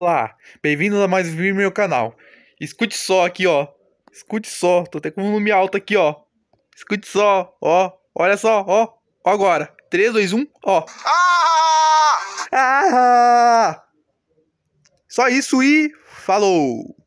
Olá, bem-vindo a mais um vídeo no meu canal. Escute só aqui, ó. Escute só, tô até com um volume alto aqui, ó. Escute só, ó. Olha só, ó. ó agora. 3, 2, 1, ó. Ah! Ah! Só isso e falou!